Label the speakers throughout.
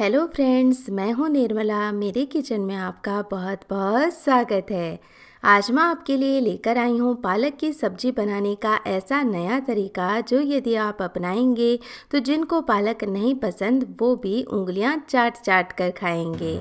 Speaker 1: hello friends मैं हूं निर्मला मेरे किचन में आपका बहुत बहुत स्वागत है आज मैं आपके लिए लेकर आई हूँ पालक की सब्जी बनाने का ऐसा नया तरीका जो यदि आप अपनाएंगे तो जिनको पालक नहीं पसंद वो भी उंगलियां चाट चाट कर खाएंगे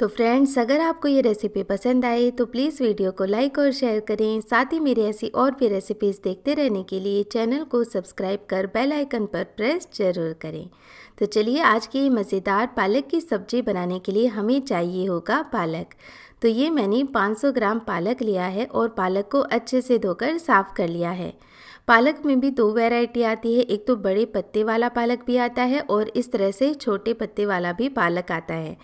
Speaker 1: तो फ्रेंड्स अगर आपको ये रेसिपी पसंद आए तो प्लीज़ वीडियो को लाइक और शेयर करें साथ ही मेरी ऐसी और भी रेसिपीज़ देखते रहने के लिए चैनल को सब्सक्राइब कर बेल आइकन पर प्रेस जरूर करें तो चलिए आज की मज़ेदार पालक की सब्ज़ी बनाने के लिए हमें चाहिए होगा पालक तो ये मैंने 500 ग्राम पालक लिया है और पालक को अच्छे से धोकर साफ़ कर लिया है पालक में भी दो वैरायटी आती है एक तो बड़े पत्ते वाला पालक भी आता है और इस तरह से छोटे पत्ते वाला भी पालक आता है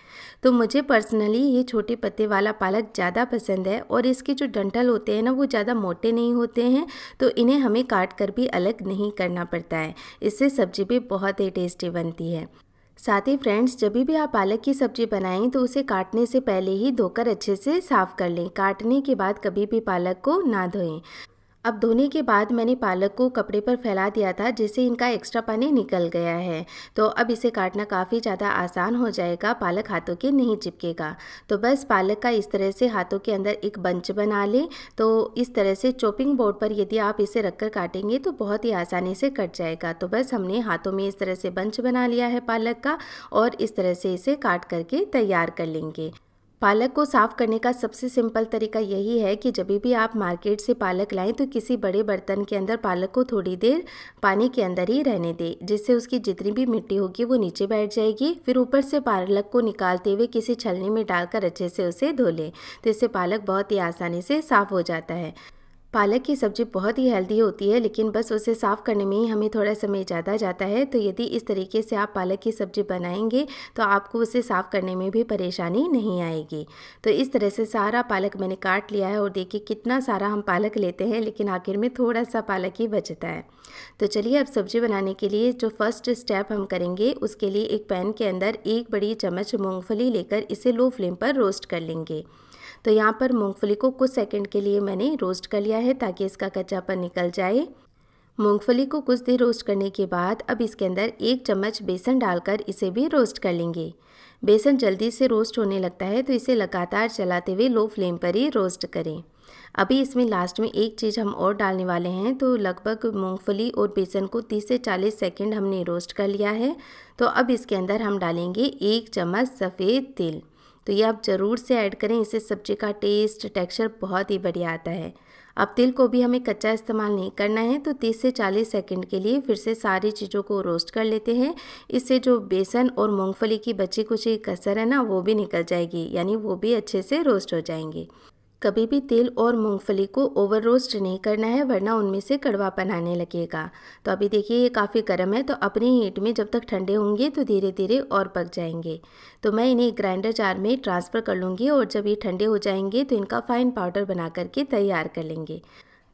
Speaker 1: तो मुझे पर्सनली ये छोटे पत्ते वाला पालक ज़्यादा पसंद है और इसके जो डंठल होते हैं ना वो ज़्यादा मोटे नहीं होते हैं तो इन्हें हमें काट कर भी अलग नहीं करना पड़ता है इससे सब्जी भी बहुत ही टेस्टी बनती है साथ ही फ्रेंड्स जब भी आप पालक की सब्जी बनाएं तो उसे काटने से पहले ही धोकर अच्छे से साफ़ कर लें काटने के बाद कभी भी पालक को ना धोएं अब धोने के बाद मैंने पालक को कपड़े पर फैला दिया था जिससे इनका एक्स्ट्रा पानी निकल गया है तो अब इसे काटना काफ़ी ज़्यादा आसान हो जाएगा पालक हाथों के नहीं चिपकेगा तो बस पालक का इस तरह से हाथों के अंदर एक बंच बना लें तो इस तरह से चॉपिंग बोर्ड पर यदि आप इसे रखकर काटेंगे तो बहुत ही आसानी से कट जाएगा तो बस हमने हाथों में इस तरह से बंच बना लिया है पालक का और इस तरह से इसे काट करके तैयार कर लेंगे पालक को साफ़ करने का सबसे सिंपल तरीका यही है कि जब भी आप मार्केट से पालक लाएं तो किसी बड़े बर्तन के अंदर पालक को थोड़ी देर पानी के अंदर ही रहने दें जिससे उसकी जितनी भी मिट्टी होगी वो नीचे बैठ जाएगी फिर ऊपर से पालक को निकालते हुए किसी छलनी में डालकर अच्छे से उसे धो लें तो इससे पालक बहुत ही आसानी से साफ़ हो जाता है पालक की सब्ज़ी बहुत ही हेल्दी होती है लेकिन बस उसे साफ़ करने में ही हमें थोड़ा समय ज़्यादा जाता है तो यदि इस तरीके से आप पालक की सब्ज़ी बनाएंगे तो आपको उसे साफ़ करने में भी परेशानी नहीं आएगी तो इस तरह से सारा पालक मैंने काट लिया है और देखिए कितना सारा हम पालक लेते हैं लेकिन आखिर में थोड़ा सा पालक ही बचता है तो चलिए अब सब्ज़ी बनाने के लिए जो फर्स्ट स्टेप हम करेंगे उसके लिए एक पैन के अंदर एक बड़ी चम्मच मूँगफली लेकर इसे लो फ्लेम पर रोस्ट कर लेंगे तो यहाँ पर मूँगफली को कुछ सेकंड के लिए मैंने रोस्ट कर लिया है ताकि इसका कच्चापन निकल जाए मूंगफली को कुछ देर रोस्ट करने के बाद अब इसके अंदर एक चम्मच बेसन डालकर इसे भी रोस्ट कर लेंगे बेसन जल्दी से रोस्ट होने लगता है तो इसे लगातार चलाते हुए लो फ्लेम पर ही रोस्ट करें अभी इसमें लास्ट में एक चीज़ हम और डालने वाले हैं तो लगभग मूंगफली और बेसन को 30 से 40 सेकंड हमने रोस्ट कर लिया है तो अब इसके अंदर हम डालेंगे एक चम्मच सफ़ेद तिल तो ये आप ज़रूर से ऐड करें इससे सब्जी का टेस्ट टेक्सचर बहुत ही बढ़िया आता है अब तिल को भी हमें कच्चा इस्तेमाल नहीं करना है तो 30 से 40 सेकंड के लिए फिर से सारी चीज़ों को रोस्ट कर लेते हैं इससे जो बेसन और मूंगफली की बची कुछ कसर है ना वो भी निकल जाएगी यानी वो भी अच्छे से रोस्ट हो जाएंगे कभी भी तिल और मूंगफली को ओवर रोस्ट नहीं करना है वरना उनमें से कड़वापन आने लगेगा तो अभी देखिए ये काफ़ी गर्म है तो अपनी हीट में जब तक ठंडे होंगे तो धीरे धीरे और पक जाएंगे तो मैं इन्हें ग्राइंडर जार में ट्रांसफ़र कर लूँगी और जब ये ठंडे हो जाएंगे तो इनका फाइन पाउडर बना करके तैयार कर लेंगे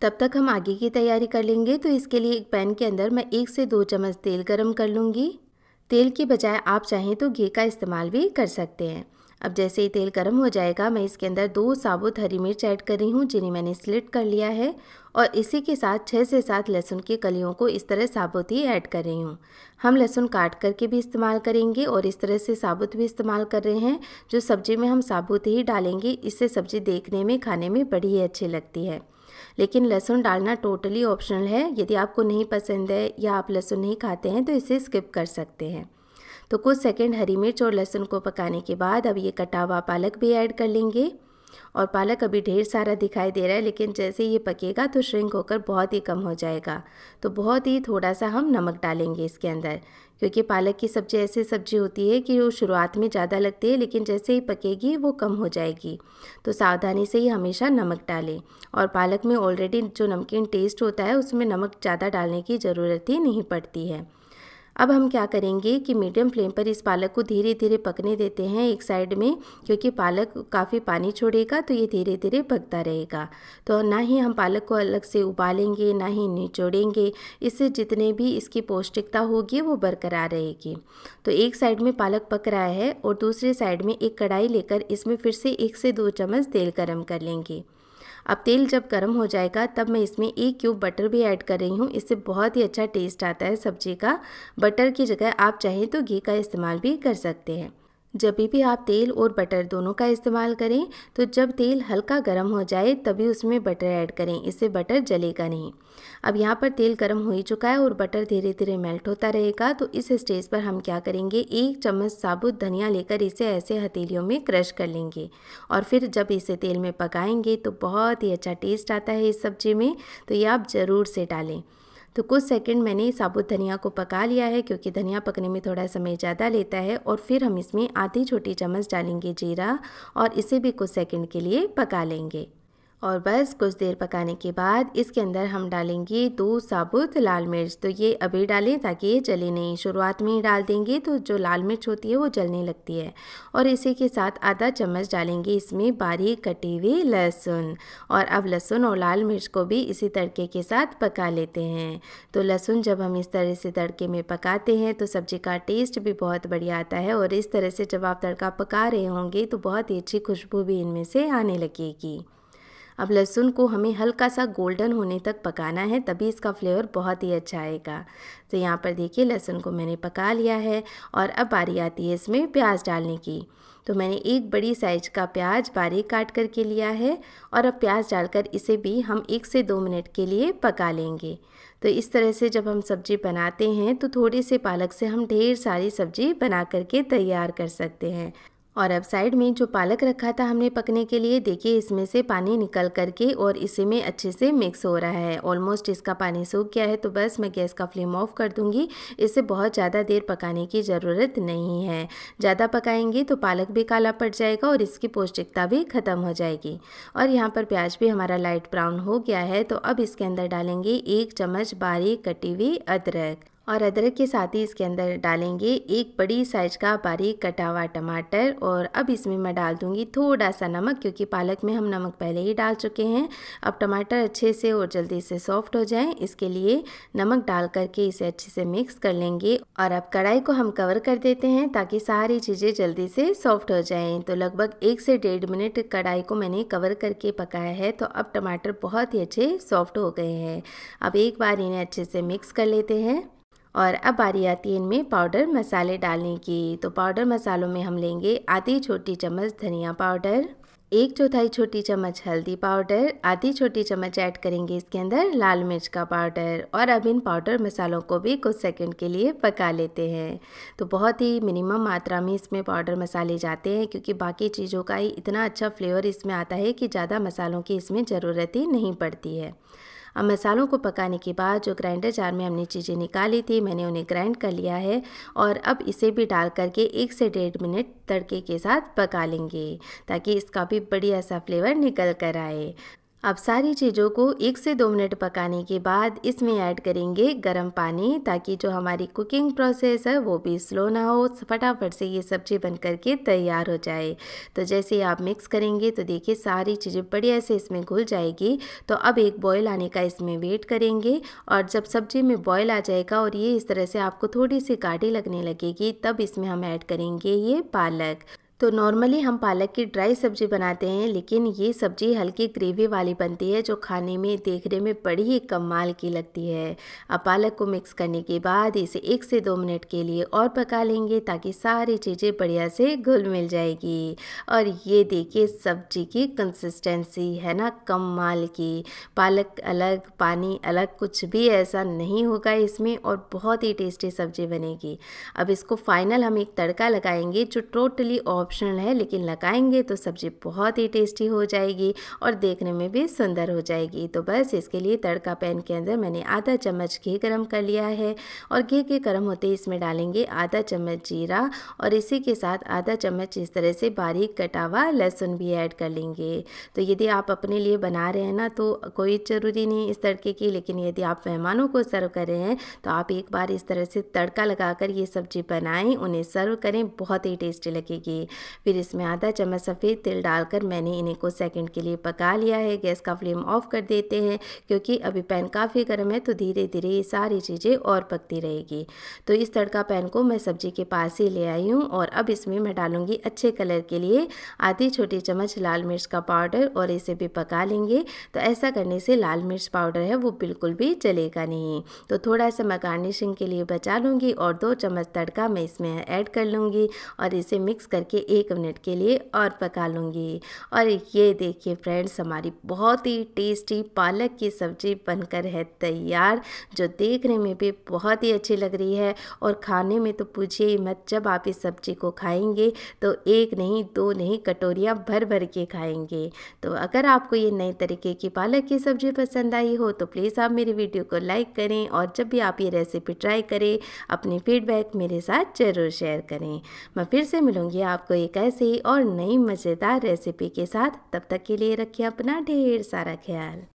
Speaker 1: तब तक हम आगे की तैयारी कर लेंगे तो इसके लिए एक पैन के अंदर मैं एक से दो चम्मच तेल गर्म कर लूँगी तेल के बजाय आप चाहें तो घी का इस्तेमाल भी कर सकते हैं अब जैसे ही तेल गर्म हो जाएगा मैं इसके अंदर दो साबुत हरी मिर्च ऐड कर रही हूँ जिन्हें मैंने स्लिट कर लिया है और इसी के साथ छः से सात लहसुन की कलियों को इस तरह साबुत ही ऐड कर रही हूँ हम लहसुन काट करके भी इस्तेमाल करेंगे और इस तरह से साबुत भी इस्तेमाल कर रहे हैं जो सब्ज़ी में हम साबुत ही डालेंगे इससे सब्ज़ी देखने में खाने में बड़ी ही अच्छी लगती है लेकिन लहसुन डालना टोटली ऑप्शनल है यदि आपको नहीं पसंद है या आप लहसुन नहीं खाते हैं तो इसे स्किप कर सकते हैं तो कुछ सेकंड हरी मिर्च और लहसुन को पकाने के बाद अब ये कटा हुआ पालक भी ऐड कर लेंगे और पालक अभी ढेर सारा दिखाई दे रहा है लेकिन जैसे ये पकेगा तो श्रिंक होकर बहुत ही कम हो जाएगा तो बहुत ही थोड़ा सा हम नमक डालेंगे इसके अंदर क्योंकि पालक की सब्ज़ी ऐसी सब्ज़ी होती है कि वो शुरुआत में ज़्यादा लगती है लेकिन जैसे ही पकेगी वो कम हो जाएगी तो सावधानी से ही हमेशा नमक डालें और पालक में ऑलरेडी जो नमकीन टेस्ट होता है उसमें नमक ज़्यादा डालने की ज़रूरत ही नहीं पड़ती है अब हम क्या करेंगे कि मीडियम फ्लेम पर इस पालक को धीरे धीरे पकने देते हैं एक साइड में क्योंकि पालक काफ़ी पानी छोड़ेगा तो ये धीरे धीरे पकता रहेगा तो ना ही हम पालक को अलग से उबालेंगे ना ही निचोड़ेंगे इससे जितने भी इसकी पौष्टिकता होगी वो बरकरार रहेगी तो एक साइड में पालक पक रहा है और दूसरे साइड में एक कढ़ाई लेकर इसमें फिर से एक से दो चम्मच तेल गर्म कर लेंगे अब तेल जब गर्म हो जाएगा तब मैं इसमें एक क्यूब बटर भी ऐड कर रही हूँ इससे बहुत ही अच्छा टेस्ट आता है सब्जी का बटर की जगह आप चाहें तो घी का इस्तेमाल भी कर सकते हैं जब भी आप तेल और बटर दोनों का इस्तेमाल करें तो जब तेल हल्का गर्म हो जाए तभी उसमें बटर ऐड करें इससे बटर जलेगा नहीं अब यहाँ पर तेल गर्म हो ही चुका है और बटर धीरे धीरे मेल्ट होता रहेगा तो इस स्टेज पर हम क्या करेंगे एक चम्मच साबुत धनिया लेकर इसे ऐसे हथेलियों में क्रश कर लेंगे और फिर जब इसे तेल में पकाएंगे तो बहुत ही अच्छा टेस्ट आता है इस सब्जी में तो ये आप ज़रूर से डालें तो कुछ सेकंड मैंने साबुत धनिया को पका लिया है क्योंकि धनिया पकने में थोड़ा समय ज़्यादा लेता है और फिर हम इसमें आधी छोटी चम्मच डालेंगे जीरा और इसे भी कुछ सेकंड के लिए पका लेंगे और बस कुछ देर पकाने के बाद इसके अंदर हम डालेंगे दो साबुत लाल मिर्च तो ये अभी डालें ताकि ये जले नहीं शुरुआत में ही डाल देंगे तो जो लाल मिर्च होती है वो जलने लगती है और इसी के साथ आधा चम्मच डालेंगे इसमें बारीक कटी हुई लहसुन और अब लहसुन और लाल मिर्च को भी इसी तड़के के साथ पका लेते हैं तो लहसुन जब हम इस तरह से तड़के में पकाते हैं तो सब्ज़ी का टेस्ट भी बहुत बढ़िया आता है और इस तरह से जब आप तड़का पका रहे होंगे तो बहुत ही अच्छी खुशबू भी इनमें से आने लगेगी अब लहसुन को हमें हल्का सा गोल्डन होने तक पकाना है तभी इसका फ्लेवर बहुत ही अच्छा आएगा तो यहाँ पर देखिए लहसुन को मैंने पका लिया है और अब बारी आती है इसमें प्याज डालने की तो मैंने एक बड़ी साइज का प्याज बारीक काट करके लिया है और अब प्याज डालकर इसे भी हम एक से दो मिनट के लिए पका लेंगे तो इस तरह से जब हम सब्ज़ी बनाते हैं तो थोड़े से पालक से हम ढेर सारी सब्ज़ी बना करके तैयार कर सकते हैं और अब साइड में जो पालक रखा था हमने पकने के लिए देखिए इसमें से पानी निकल करके और इसी में अच्छे से मिक्स हो रहा है ऑलमोस्ट इसका पानी सूख गया है तो बस मैं गैस का फ्लेम ऑफ कर दूंगी इसे बहुत ज़्यादा देर पकाने की ज़रूरत नहीं है ज़्यादा पकाएंगे तो पालक भी काला पड़ जाएगा और इसकी पौष्टिकता भी ख़त्म हो जाएगी और यहाँ पर प्याज भी हमारा लाइट ब्राउन हो गया है तो अब इसके अंदर डालेंगे एक चम्मच बारीक कटी हुई अदरक और अदरक के साथ ही इसके अंदर डालेंगे एक बड़ी साइज का बारीक कटा हुआ टमाटर और अब इसमें मैं डाल दूंगी थोड़ा सा नमक क्योंकि पालक में हम नमक पहले ही डाल चुके हैं अब टमाटर अच्छे से और जल्दी से सॉफ्ट हो जाए इसके लिए नमक डाल करके इसे अच्छे से मिक्स कर लेंगे और अब कढ़ाई को हम कवर कर देते हैं ताकि सारी चीज़ें जल्दी से सॉफ्ट हो जाएँ तो लगभग एक से डेढ़ मिनट कढ़ाई को मैंने कवर करके पकाया है तो अब टमाटर बहुत ही अच्छे सॉफ्ट हो गए हैं अब एक बार इन्हें अच्छे से मिक्स कर लेते हैं और अब बारी आती है इनमें पाउडर मसाले डालने की तो पाउडर मसालों में हम लेंगे आधी छोटी चम्मच धनिया पाउडर एक चौथाई छोटी चम्मच हल्दी पाउडर आधी छोटी चम्मच ऐड करेंगे इसके अंदर लाल मिर्च का पाउडर और अब इन पाउडर मसालों को भी कुछ सेकंड के लिए पका लेते हैं तो बहुत ही मिनिमम मात्रा में इसमें पाउडर मसाले जाते हैं क्योंकि बाकी चीज़ों का ही इतना अच्छा फ्लेवर इसमें आता है कि ज़्यादा मसालों की इसमें ज़रूरत ही नहीं पड़ती है अब मसालों को पकाने के बाद जो ग्राइंडर जार में हमने चीज़ें निकाली थी मैंने उन्हें ग्राइंड कर लिया है और अब इसे भी डाल करके एक से डेढ़ मिनट तड़के के साथ पका लेंगे ताकि इसका भी बढ़िया सा फ्लेवर निकल कर आए अब सारी चीज़ों को एक से दो मिनट पकाने के बाद इसमें ऐड करेंगे गर्म पानी ताकि जो हमारी कुकिंग प्रोसेस है वो भी स्लो ना हो फटाफट से ये सब्ज़ी बन करके तैयार हो जाए तो जैसे आप मिक्स करेंगे तो देखिए सारी चीज़ें बढ़िया से इसमें घुल जाएगी तो अब एक बॉयल आने का इसमें वेट करेंगे और जब सब्ज़ी में बॉयल आ जाएगा और ये इस तरह से आपको थोड़ी सी काटी लगने लगेगी तब इसमें हम ऐड करेंगे ये पालक तो नॉर्मली हम पालक की ड्राई सब्जी बनाते हैं लेकिन ये सब्जी हल्की ग्रेवी वाली बनती है जो खाने में देखने में बड़ी ही कमाल की लगती है अब पालक को मिक्स करने के बाद इसे एक से दो मिनट के लिए और पका लेंगे ताकि सारी चीज़ें बढ़िया से घुल मिल जाएगी और ये देखिए सब्जी की कंसिस्टेंसी है ना कमाल की पालक अलग पानी अलग कुछ भी ऐसा नहीं होगा इसमें और बहुत ही टेस्टी सब्जी बनेगी अब इसको फाइनल हम एक तड़का लगाएंगे जो टोटली ऑफ ऑप्शनल है लेकिन लगाएंगे तो सब्ज़ी बहुत ही टेस्टी हो जाएगी और देखने में भी सुंदर हो जाएगी तो बस इसके लिए तड़का पैन के अंदर मैंने आधा चम्मच घी गर्म कर लिया है और घी के गर्म होते ही इसमें डालेंगे आधा चम्मच जीरा और इसी के साथ आधा चम्मच इस तरह से बारीक कटा हुआ लहसुन भी ऐड कर लेंगे तो यदि आप अपने लिए बना रहे हैं ना तो कोई ज़रूरी नहीं इस तड़के की लेकिन यदि आप मेहमानों को सर्व कर रहे हैं तो आप एक बार इस तरह से तड़का लगाकर ये सब्जी बनाएं उन्हें सर्व करें बहुत ही टेस्टी लगेगी फिर इसमें आधा चम्मच सफ़ेद तेल डालकर मैंने इन्हें को सेकंड के लिए पका लिया है गैस का फ्लेम ऑफ कर देते हैं क्योंकि अभी पैन काफ़ी गर्म है तो धीरे धीरे ये सारी चीज़ें और पकती रहेगी तो इस तड़का पैन को मैं सब्जी के पास ही ले आई हूँ और अब इसमें मैं डालूँगी अच्छे कलर के लिए आधी छोटी चम्मच लाल मिर्च का पाउडर और इसे भी पका लेंगे तो ऐसा करने से लाल मिर्च पाउडर है वो बिल्कुल भी चलेगा नहीं तो थोड़ा सा मैं गार्निशिंग के लिए बचा लूँगी और दो चम्मच तड़का मैं इसमें ऐड कर लूँगी और इसे मिक्स करके एक मिनट के लिए और पका लूँगी और ये देखिए फ्रेंड्स हमारी बहुत ही टेस्टी पालक की सब्ज़ी बनकर है तैयार जो देखने में भी बहुत ही अच्छी लग रही है और खाने में तो पूछिए ही मत जब आप इस सब्ज़ी को खाएंगे तो एक नहीं दो नहीं कटोरियाँ भर भर के खाएंगे तो अगर आपको ये नए तरीके की पालक की सब्ज़ी पसंद आई हो तो प्लीज़ आप मेरी वीडियो को लाइक करें और जब भी आप ये रेसिपी ट्राई करें अपनी फीडबैक मेरे साथ ज़रूर शेयर करें मैं फिर से मिलूंगी आपको आपको एक ऐसी और नई मज़ेदार रेसिपी के साथ तब तक के लिए रखिए अपना ढेर सारा ख्याल